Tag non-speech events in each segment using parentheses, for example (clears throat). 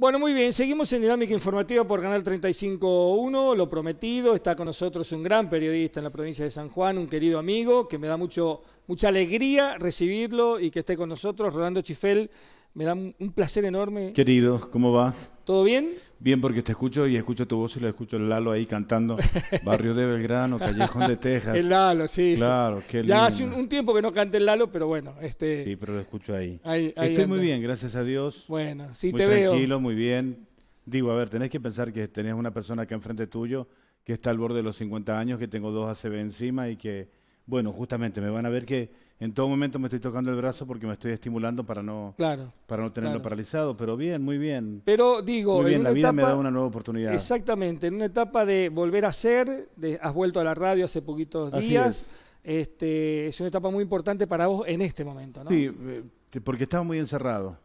Bueno, muy bien, seguimos en Dinámica Informativa por Canal 35.1, lo prometido, está con nosotros un gran periodista en la provincia de San Juan, un querido amigo, que me da mucho, mucha alegría recibirlo y que esté con nosotros, Rolando Chifel, me da un placer enorme. Querido, ¿cómo va? ¿Todo bien? Bien, porque te escucho y escucho tu voz y lo escucho el Lalo ahí cantando (laughs) Barrio de Belgrano, Callejón de Texas. El Lalo, sí. Claro, qué lindo. Ya hace un, tiempo que no canta el Lalo, pero bueno. Este, sí, pero lo escucho ahí. Estoy muy bien, gracias a Dios. Bueno, sí te tranquilo, veo. tranquilo, muy bien. Digo, a ver, tenés que pensar que tenés una persona acá enfrente tuyo que está al borde de los 50 años, que tengo dos ACB encima y que, bueno, justamente me van a ver que en todo momento me estoy tocando el brazo porque me estoy estimulando para no, para no tenerlo paralizado, pero bien, muy bien. Pero digo, la vida me da una nueva oportunidad. Exactamente, en una etapa de volver a ser, has vuelto a la radio hace poquitos días. Es. Este, es una etapa muy importante para vos en este momento, ¿no? Sí, eh, porque estaba muy encerrado.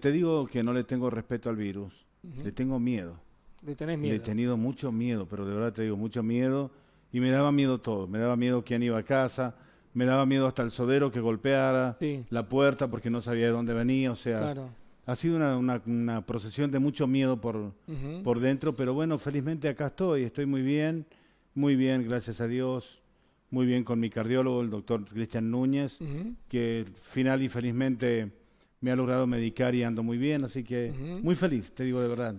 te digo que no le tengo respeto al virus, le tengo miedo. Le tenés miedo. Le he tenido mucho miedo, pero de verdad te digo, mucho miedo. Y me daba miedo todo. Me daba miedo quién iba a casa, me daba miedo hasta el sodero que golpeara la puerta porque no sabía de dónde venía, o sea, ha sido una, una, procesión de mucho miedo por, por dentro, pero bueno, felizmente acá estoy, estoy muy bien, muy bien, gracias a Dios, muy bien con mi cardiólogo, el doctor Cristian Núñez, que final y felizmente me ha logrado medicar y ando muy bien, así que muy feliz, te digo de verdad.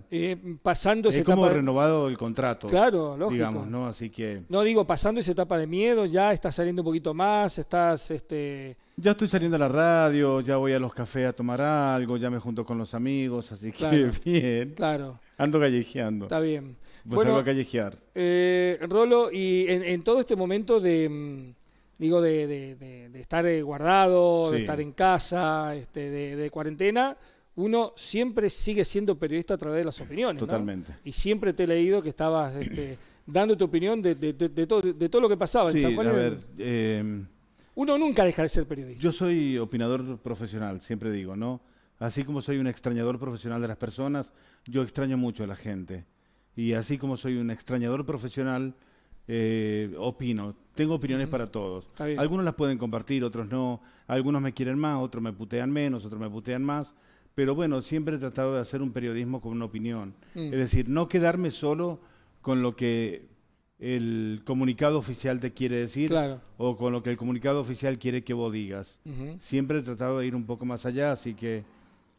pasando Es como renovado el contrato. Claro, lógico. Digamos, ¿no? Así que... No digo, pasando esa etapa de miedo, ya estás saliendo un poquito más, estás... este Ya estoy saliendo a la radio, ya voy a los cafés a tomar algo, ya me junto con los amigos, así que (laughs) bien. Claro. Ando callejeando. Está bien. Pues bueno, a callejear. Eh, Rolo, y en todo este momento de mm, digo, de, estar eh, guardado, de estar en casa, este, de, cuarentena, uno siempre sigue siendo periodista a través de las opiniones. Totalmente. Y siempre te he leído que estabas este, dando tu opinión de, todo, lo que pasaba en San Juan. A ver, em, uno nunca deja de ser periodista. Yo soy opinador profesional, siempre digo, ¿no? Así como soy un extrañador profesional de las personas, yo extraño mucho a la gente. Y así como soy un extrañador profesional, eh, opino, tengo opiniones para todos. Algunos las pueden compartir, otros no. Algunos me quieren más, otros me putean menos, otros me putean más. Pero bueno, siempre he tratado de hacer un periodismo con una opinión. Mm. Es decir, no quedarme solo con lo que el comunicado oficial te quiere decir o con lo que el comunicado oficial quiere que vos digas. Siempre he tratado de ir un poco más allá, así que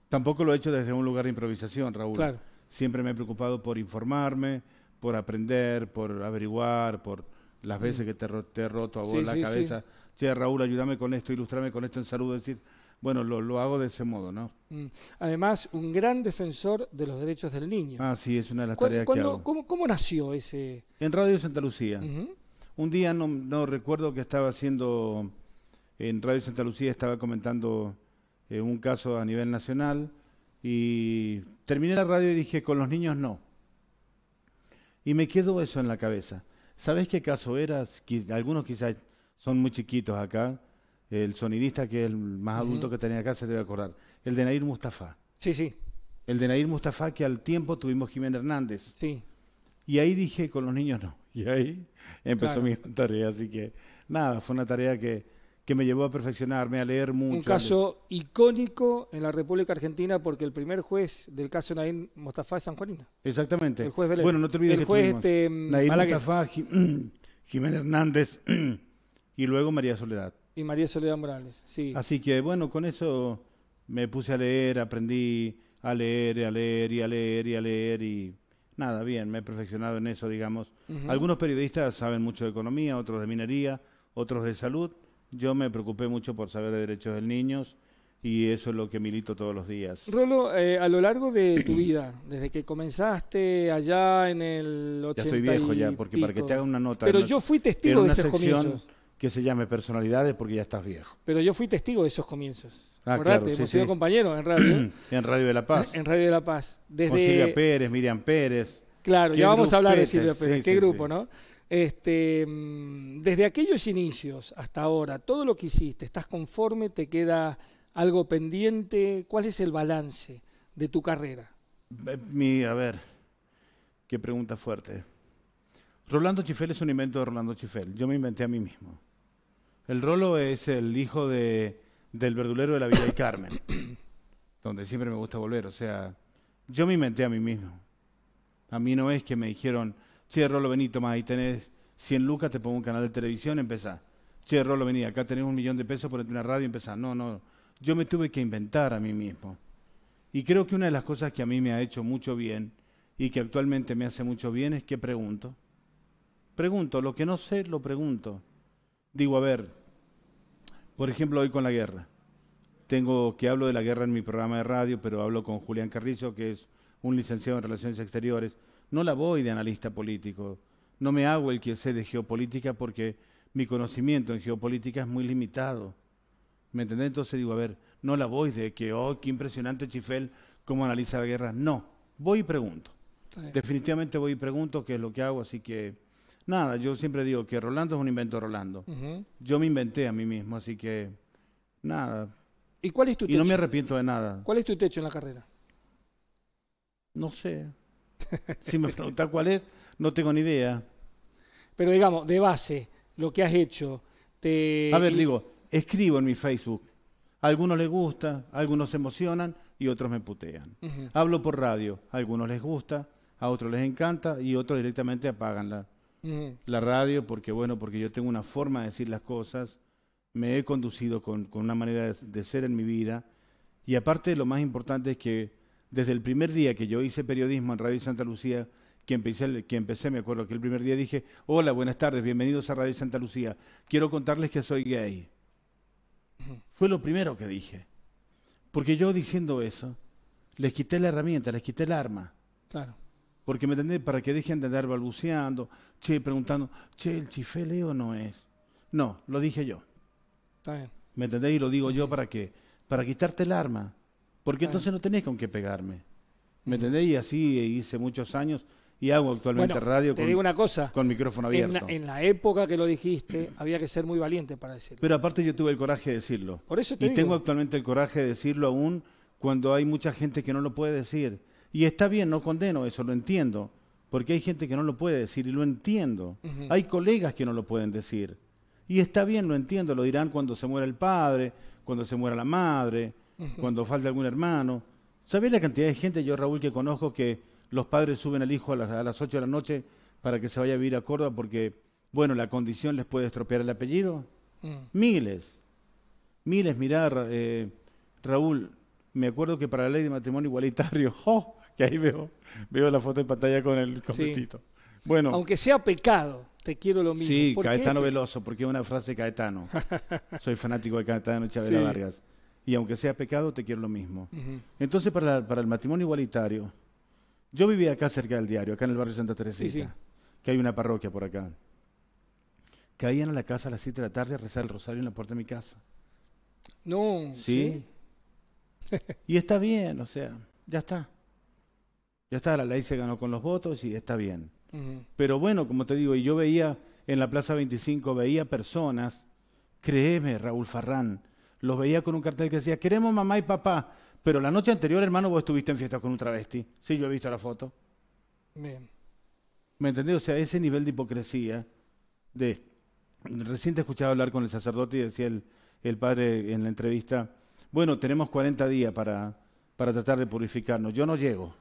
tampoco lo he hecho desde un lugar de improvisación, Raúl. Siempre me he preocupado por informarme, por aprender, por averiguar, por las veces mm. que te, te he roto a vos la cabeza. Che, Raúl, ayúdame con esto, ilustrame con esto en salud, es decir, bueno, lo, hago de ese modo, ¿no? Mm. Además, un gran defensor de los derechos del niño. Ah, sí, es una de las tareas que hago. ¿cómo, nació ese...? En Radio Santa Lucía. Un día, no, recuerdo que estaba haciendo... En Radio Santa Lucía estaba comentando eh, un caso a nivel nacional y terminé la radio y dije, con los niños no. Y me quedó eso en la cabeza. sabes qué caso era? Algunos quizás son muy chiquitos acá. El sonidista, que es el más adulto que tenía acá, se debe acordar. El de Nair Mustafa. Sí, sí. El de Nair Mustafa, que al tiempo tuvimos Jiménez Hernández. Sí. Y ahí dije, con los niños no. (laughs) Y ahí empezó mi tarea. Así que nada, fue una tarea que que me llevó a perfeccionarme, a leer mucho. Un caso icónico en la República Argentina porque el primer juez del caso Naín Mostafa es Juanín. Exactamente. El juez Belén. Bueno, no te olvides el juez este, mm, Naín (clears throat) Jiménez Hernández (clears throat) y luego María Soledad. Y María Soledad Morales, sí. Así que bueno, con eso me puse a leer, aprendí a leer, y a leer y a leer y a leer y nada, bien, me he perfeccionado en eso, digamos. Algunos periodistas saben mucho de economía, otros de minería, otros de salud yo me preocupé mucho por saber de derechos del niños y eso es lo que milito todos los días. Rolo, eh, a lo largo de tu vida, desde que comenzaste allá en el 80 Ya estoy viejo ya, porque para que te haga una nota. Pero yo fui testigo de esos comienzos. Que se llame personalidades porque ya estás viejo. Pero yo fui testigo de esos comienzos. Ah, claro, sí, hemos sido en radio. (clears throat) en Radio de la Paz. En Radio de la Paz. Desde... Con Silvia Pérez, Miriam Pérez. Claro, ya vamos a hablar de Silvia Pérez. Sí, Qué grupo, ¿no? Este, mm, desde aquellos inicios hasta ahora, todo lo que hiciste, ¿estás conforme? ¿Te queda algo pendiente? ¿Cuál es el balance de tu carrera? Eh, a ver, qué pregunta fuerte. Rolando Chifel es un invento de Rolando Chifel. Yo me inventé a mí mismo. El Rolo es el hijo de, del verdulero de la Villa y Carmen, (coughs) donde siempre me gusta volver. O sea, yo me inventé a mí mismo. A mí no es que me dijeron, Che, lo vení, Tomás, ahí tenés 100 lucas, te pongo un canal de televisión, empezá. Che, Rolo, vení, acá tenés un millón de pesos por una radio, empezá. No, no, yo me tuve que inventar a mí mismo. Y creo que una de las cosas que a mí me ha hecho mucho bien y que actualmente me hace mucho bien es que pregunto. Pregunto, lo que no sé, lo pregunto. Digo, a ver, por ejemplo, hoy con la guerra. Tengo que hablo de la guerra en mi programa de radio, pero hablo con Julián Carrizo, que es un licenciado en Relaciones Exteriores. No la voy de analista político. No me hago el que sé de geopolítica porque mi conocimiento en geopolítica es muy limitado. ¿Me entendés? Entonces digo, a ver, no la voy de que, oh, qué impresionante Chifel, cómo analiza la guerra. No, voy y pregunto. Definitivamente voy y pregunto qué es lo que hago, así que nada, yo siempre digo que Rolando es un invento de Rolando. Yo me inventé a mí mismo, así que nada. ¿Y cuál es tu techo? Y no me arrepiento de nada. ¿Cuál es tu techo en la carrera? No sé. (laughs) si me preguntas cuál es, no tengo ni idea. Pero digamos, de base, lo que has hecho. Te... A ver, digo, escribo en mi Facebook. A algunos les gusta, a algunos se emocionan y otros me putean. Hablo por radio. A algunos les gusta, a otros les encanta y otros directamente apagan la, la radio porque, bueno, porque yo tengo una forma de decir las cosas. Me he conducido con, con una manera de, de ser en mi vida. Y aparte, lo más importante es que desde el primer día que yo hice periodismo en Radio Santa Lucía, que empecé, me acuerdo que el primer día dije, hola, buenas tardes, bienvenidos a Radio Santa Lucía, quiero contarles que soy gay. Fue lo primero que dije. Porque yo diciendo eso, les quité la herramienta, les quité el arma. Claro. Porque me entendés, para que dejen de andar balbuceando, che, preguntando, che, el chifé Leo no es. No, lo dije yo. Está bien. ¿Me entendéis Y lo digo yo para que, para quitarte el arma. Porque entonces no tenés con qué pegarme. ¿Me entendés? Y así hice muchos años y hago actualmente radio con, digo una cosa, con micrófono abierto. En la, época que lo dijiste, había que ser muy valiente para decirlo. Pero aparte yo tuve el coraje de decirlo. Por eso Y tengo actualmente el coraje de decirlo aún cuando hay mucha gente que no lo puede decir. Y está bien, no condeno eso, lo entiendo. Porque hay gente que no lo puede decir y lo entiendo. Hay colegas que no lo pueden decir. Y está bien, lo entiendo, lo dirán cuando se muera el padre, cuando se muera la madre, cuando falta algún hermano. ¿Sabés la cantidad de gente, yo Raúl, que conozco que los padres suben al hijo a las, ocho 8 de la noche para que se vaya a vivir a Córdoba porque, bueno, la condición les puede estropear el apellido? Mm. Miles. Miles, mirar, eh, Raúl, me acuerdo que para la ley de matrimonio igualitario, (laughs) ¡oh! que ahí veo, veo la foto en pantalla con el completito. Bueno, Aunque sea pecado, te quiero lo mismo. Sí, Caetano Veloso, porque es una frase de Caetano. (laughs) Soy fanático de Caetano Chávez Vargas y aunque sea pecado, te quiero lo mismo. Entonces, para, para, el matrimonio igualitario, yo vivía acá cerca del diario, acá en el barrio Santa Teresita, que hay una parroquia por acá. Caían a la casa a las 7 de la tarde a rezar el rosario en la puerta de mi casa. No. ¿Sí? (laughs) y está bien, o sea, ya está. Ya está, la ley se ganó con los votos y está bien. Pero bueno, como te digo, y yo veía en la Plaza 25, veía personas, créeme, Raúl Farrán, los veía con un cartel que decía, queremos mamá y papá, pero la noche anterior, hermano, vos estuviste en fiesta con un travesti. Sí, yo he visto la foto. Bien. ¿Me entendés? O sea, ese nivel de hipocresía, de recién te escuchaba hablar con el sacerdote y decía el, el padre en la entrevista, bueno, tenemos 40 días para, para tratar de purificarnos. Yo no llego.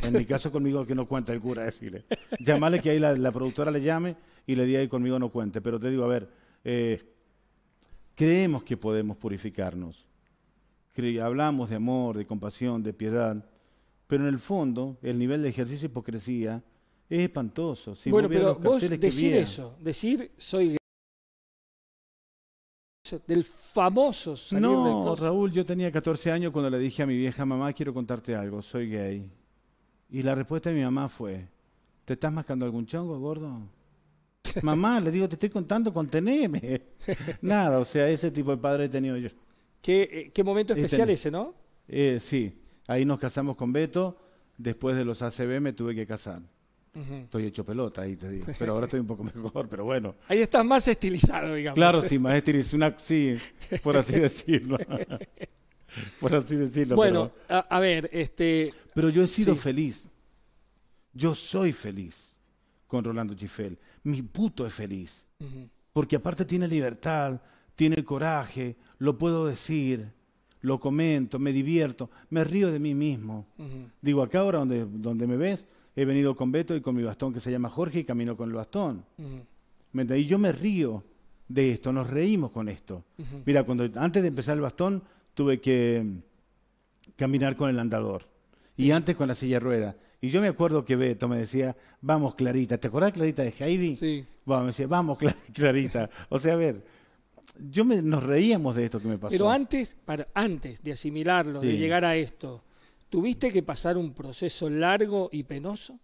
En mi caso conmigo que no cuenta el cura, (laughs) decirle. Llamale que ahí la, productora le llame y le diga ahí conmigo no cuente. Pero te digo, a ver, eh, creemos que podemos purificarnos. Hablamos de amor, de compasión, de piedad, pero en el fondo el nivel de ejercicio de hipocresía es espantoso. bueno, pero vos decir eso, decir soy del famoso salir Raúl, yo tenía 14 años cuando le dije a mi vieja mamá, quiero contarte algo, soy gay. Y la respuesta de mi mamá fue, ¿te estás mascando algún chongo, gordo? Mamá, le digo, te estoy contando, TNM. (laughs) Nada, o sea, ese tipo de padre he tenido yo. Qué, eh, momento especial ese, ¿no? Eh, sí, ahí nos casamos con Beto. Después de los ACB me tuve que casar. Estoy hecho pelota ahí, te digo. (laughs) Pero ahora estoy un poco mejor, pero bueno. Ahí estás más estilizado, digamos. Claro, sí, (laughs) más estilizado. sí, por así decirlo. por así decirlo. Bueno, a, ver, este. Pero yo he sido feliz. Yo soy feliz con Rolando Chifel mi puto es feliz. Porque aparte tiene libertad, tiene coraje, lo puedo decir, lo comento, me divierto, me río de mí mismo. Digo, acá ahora donde, donde me ves, he venido con Beto y con mi bastón que se llama Jorge y camino con el bastón. Y yo me río de esto, nos reímos con esto. Mira, cuando antes de empezar el bastón tuve que caminar con el andador y antes con la silla rueda y yo me acuerdo que Beto me decía, vamos Clarita, ¿te acordás Clarita de Heidi? Sí. Bueno, me decía, vamos (laughs) Clarita. o sea, a ver, yo nos reíamos de esto que me pasó. Pero antes, antes de asimilarlo, de llegar a esto, ¿tuviste que pasar un proceso largo y penoso?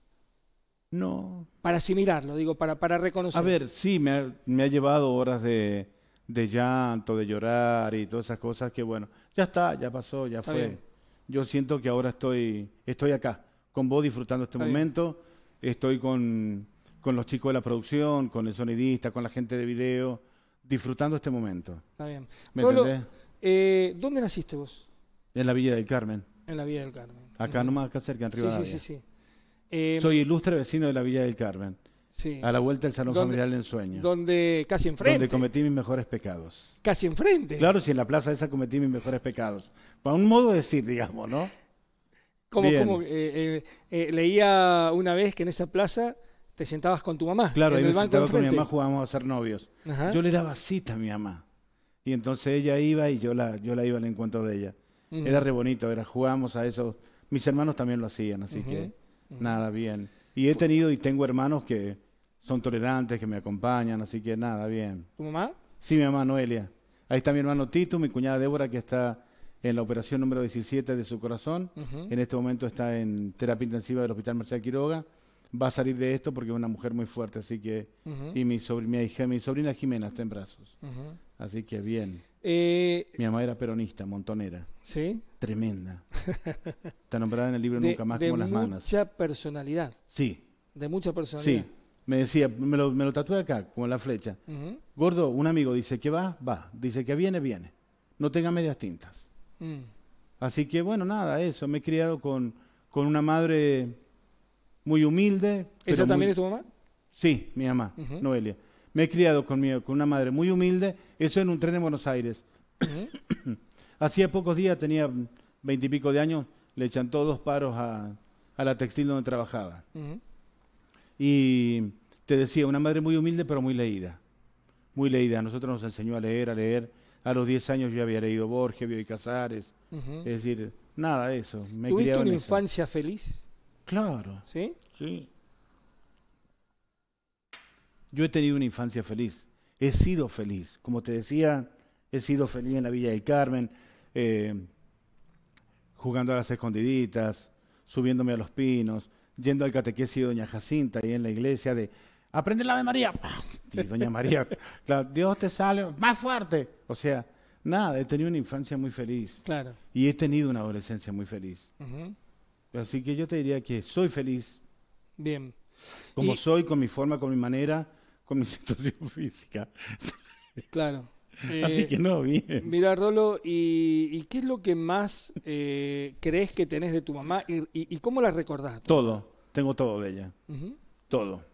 No. Para asimilarlo, digo, para, para reconocerlo. A ver, sí, me ha, llevado horas de, llanto, de llorar y todas esas cosas que, bueno, ya está, ya pasó, ya fue. Yo siento que ahora estoy, estoy acá con vos disfrutando este momento. Estoy con, los chicos de la producción, con el sonidista, con la gente de video, disfrutando este momento. Está bien. ¿Me eh, ¿Dónde naciste vos? En la Villa del Carmen. En la Villa del Carmen. Acá nomás, acá cerca, en Rivadavia. Sí, sí, sí. sí. Eh, Soy ilustre vecino de la Villa del Carmen. Sí. A la vuelta del Salón Familiar del Sueño Donde casi enfrente. Donde cometí mis mejores pecados. Casi enfrente. Claro, si en la plaza esa cometí mis mejores pecados. Para un modo de decir, digamos, ¿no? Como, como eh, eh, eh, leía una vez que en esa plaza te sentabas con tu mamá. Claro, en el sentaba con mi mamá jugábamos a ser novios. Yo le daba cita a mi mamá. Y entonces ella iba y yo la, yo la iba al encuentro de ella. Era re bonito, era, jugábamos a eso. Mis hermanos también lo hacían, así que nada, bien. Y he tenido y tengo hermanos que son tolerantes, que me acompañan, así que nada, bien. ¿Tu mamá? Sí, mi mamá Noelia. Ahí está mi hermano Tito, mi cuñada Débora, que está en la operación número 17 de su corazón. En este momento está en terapia intensiva del Hospital Marcial Quiroga. Va a salir de esto porque es una mujer muy fuerte, así que... Y mi, sobrina Jimena está en brazos. Así que bien. Eh, mi mamá era peronista, montonera. ¿Sí? Tremenda. (laughs) está nombrada en el libro Nunca más como las manos. De mucha personalidad. Sí. De mucha personalidad. Sí. Me decía, me lo, me lo tatué acá, con la flecha. Gordo, un amigo dice que va, va. Dice que viene, viene. No tenga medias tintas. Mm. Así que bueno, nada, eso. Me he criado con, con una madre muy humilde. ¿Esa también es tu mamá? Sí, mi mamá, Noelia. Me he criado con, con una madre muy humilde, eso en un tren en Buenos Aires. (coughs) Hacía pocos días, tenía veintipico de años, le echan todos paros a, la textil donde trabajaba. Y te decía, una madre muy humilde pero muy leída. Muy leída. A nosotros nos enseñó a leer, a leer a los 10 años yo había leído Borges, Bioy Casares, es decir, nada de eso. ¿Tuviste una infancia feliz? Claro. ¿Sí? Sí. Yo he tenido una infancia feliz, he sido feliz, como te decía, he sido feliz en la Villa del Carmen, eh, jugando a las escondiditas, subiéndome a los pinos, yendo al catequesis de Doña Jacinta y en la iglesia de aprende la Ave María. (laughs) Y Doña María, Dios te sale más fuerte. O sea, nada, he tenido una infancia muy feliz. Claro. Y he tenido una adolescencia muy feliz. Así que yo te diría que soy feliz. Bien. Como soy, con mi forma, con mi manera, con mi (laughs) situación física. Claro. (laughs) Así que no, bien. Mira, Rolo, ¿y, qué es lo que más eh, crees que tenés de tu mamá y, cómo la recordás? Todo, tengo todo de ella. Todo.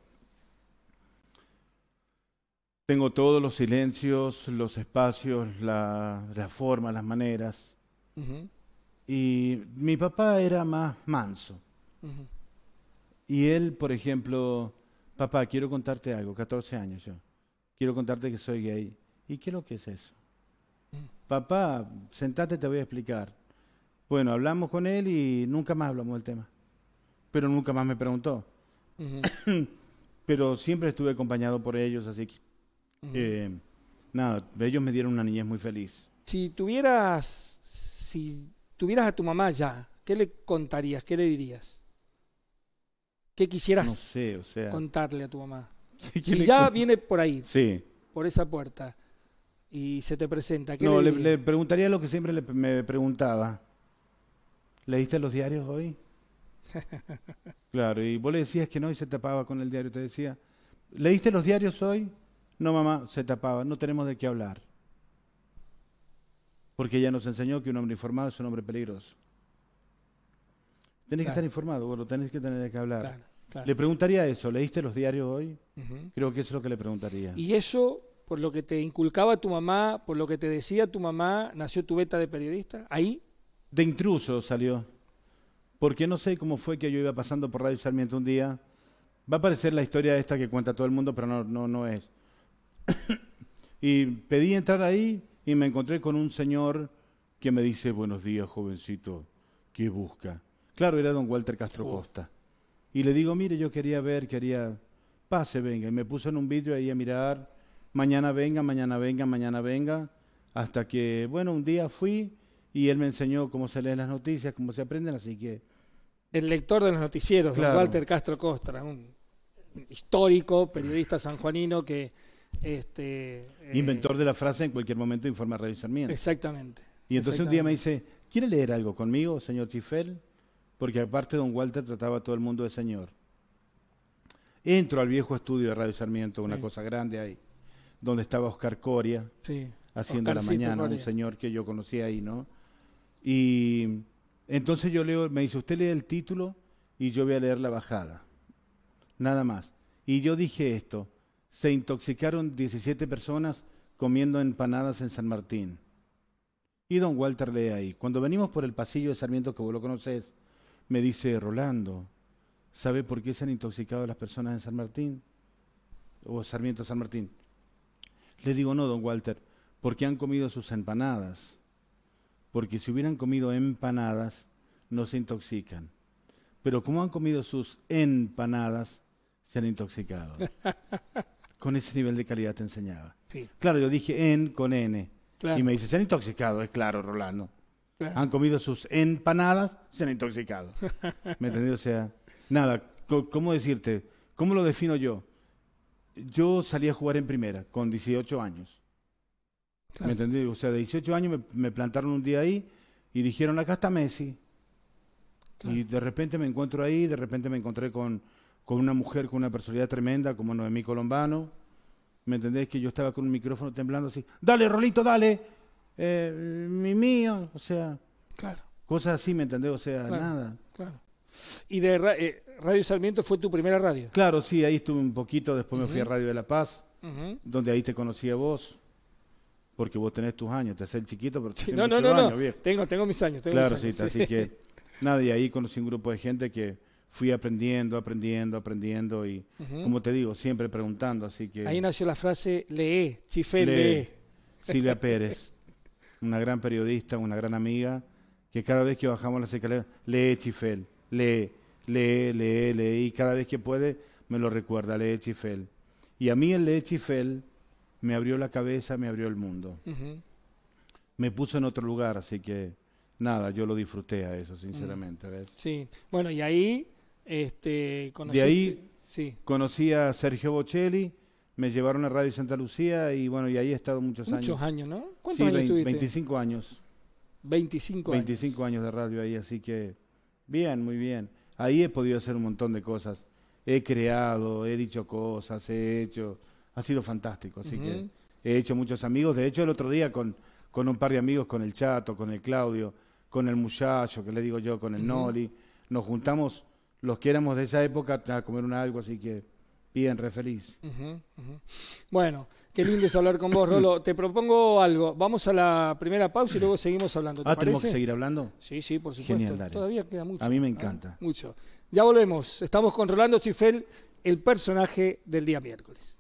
Tengo todos los silencios, los espacios, la, la forma, las maneras. Y mi papá era más manso. Y él, por ejemplo, papá, quiero contarte algo, 14 años yo. Quiero contarte que soy gay. ¿Y qué es lo que es eso? Mm. Papá, sentate, te voy a explicar. Bueno, hablamos con él y nunca más hablamos del tema. Pero nunca más me preguntó. (coughs) Pero siempre estuve acompañado por ellos, así que eh, nada, ellos me dieron una niñez muy feliz. Si tuvieras, si tuvieras a tu mamá ya, ¿qué le contarías? ¿Qué le dirías? ¿Qué quisieras contarle a tu mamá? (laughs) si ya viene por ahí, sí. por esa puerta, y se te presenta, no, le, preguntaría lo que siempre le, me preguntaba. ¿Leíste los diarios hoy? (laughs) claro, y vos le decías que no y se tapaba con el diario. Te decía, ¿leíste los diarios hoy? No, mamá, se tapaba, no tenemos de qué hablar. Porque ella nos enseñó que un hombre informado es un hombre peligroso. Tenés que estar informado, bueno, tenés que tener de qué hablar. Le preguntaría eso, ¿leíste los diarios hoy? Creo que eso es lo que le preguntaría. Y eso, por lo que te inculcaba tu mamá, por lo que te decía tu mamá, nació tu beta de periodista, ahí. De intruso salió. Porque no sé cómo fue que yo iba pasando por Radio Sarmiento un día. Va a aparecer la historia esta que cuenta todo el mundo, pero no, no, no es y pedí entrar ahí y me encontré con un señor que me dice, buenos días, jovencito, ¿qué busca? Claro, era don Walter Castro Costa. Y le digo, mire, yo quería ver, quería, pase, venga. Y me puso en un vidrio ahí a mirar, mañana venga, mañana venga, mañana venga, hasta que, bueno, un día fui y él me enseñó cómo se leen las noticias, cómo se aprenden, así que... El lector de los noticieros, don Walter Castro Costa, un histórico periodista sanjuanino que este, eh, Inventor de la frase en cualquier momento informa Sarmiento Exactamente. Y entonces un día me dice, ¿quiere leer algo conmigo, señor Chifel? Porque aparte don Walter trataba a todo el mundo de señor. Entro al viejo estudio de Radio Sarmiento, una cosa grande ahí, donde estaba Oscar Coria, haciendo la mañana, un señor que yo conocía ahí, ¿no? Y entonces yo leo, me dice, usted lee el título y yo voy a leer la bajada, nada más. Y yo dije esto, se intoxicaron 17 personas comiendo empanadas en San Martín. Y don Walter lee ahí, cuando venimos por el pasillo de Sarmiento que vos lo conocés, me dice, Rolando, ¿sabe por qué se han intoxicado las personas en San Martín? O Sarmiento San Martín. Le digo, no, don Walter, porque han comido sus empanadas. Porque si hubieran comido empanadas, no se intoxican. Pero como han comido sus empanadas, se han intoxicado. (laughs) con ese nivel de calidad te enseñaba. Sí. Claro, yo dije en con N. Y me dice, se han intoxicado, es claro, Rolando. Han comido sus empanadas, se han intoxicado. (laughs) ¿Me entendió? O sea, nada, ¿cómo decirte? ¿Cómo lo defino yo? Yo salí a jugar en primera con 18 años. ¿Me entendí? O sea, de 18 años me, plantaron un día ahí y dijeron, acá está Messi. Y de repente me encuentro ahí, de repente me encontré con con una mujer con una personalidad tremenda como Noemí Colombano. ¿Me entendés? Que yo estaba con un micrófono temblando así, dale, Rolito, dale, eh, mi mío, o sea, claro. cosas así, ¿me entendés? O sea, nada. Claro. Y de eh, Radio Sarmiento fue tu primera radio. Claro, sí, ahí estuve un poquito, después me fui a Radio de La Paz, donde ahí te conocí a vos, porque vos tenés tus años, te haces el chiquito, pero no, no, no, no. Tengo, tengo mis años. Tengo claro, sí, sí, así que Nadie ahí conocí un grupo de gente que fui aprendiendo, aprendiendo, aprendiendo y, como te digo, siempre preguntando. Así que ahí nació la frase lee, Chifel, lee. Silvia (laughs) Pérez, una gran periodista, una gran amiga, que cada vez que bajamos la escaleras, lee Chifel, lee, lee, lee, lee, y cada vez que puede me lo recuerda, lee Chifel. Y a mí el lee Chifel me abrió la cabeza, me abrió el mundo. Me puso en otro lugar, así que nada, yo lo disfruté a eso, sinceramente. Sí, bueno, y ahí este, de ahí conocí a Sergio Bocelli, me llevaron a Radio Santa Lucía y bueno, y ahí he estado muchos, años. Muchos años, ¿no? ¿Cuántos años tuviste? 25 años. 25 años. 25 años de radio ahí, así que bien, muy bien. Ahí he podido hacer un montón de cosas. He creado, he dicho cosas, he hecho. Ha sido fantástico, así que he hecho muchos amigos. De hecho, el otro día con, con un par de amigos, con el Chato, con el Claudio, con el Muchacho, que le digo yo, con el Noli, nos juntamos los que éramos de esa época a comer un algo, así que bien, re feliz. Bueno, qué lindo es hablar con vos, Rolo. Te propongo algo. Vamos a la primera pausa y luego seguimos hablando. ¿te ah, parece? ¿tenemos que seguir hablando? Sí, sí, por supuesto. Genial, Todavía queda mucho. A mí me ¿eh? encanta. Mucho. Ya volvemos. Estamos con Rolando Chifel, el personaje del día miércoles.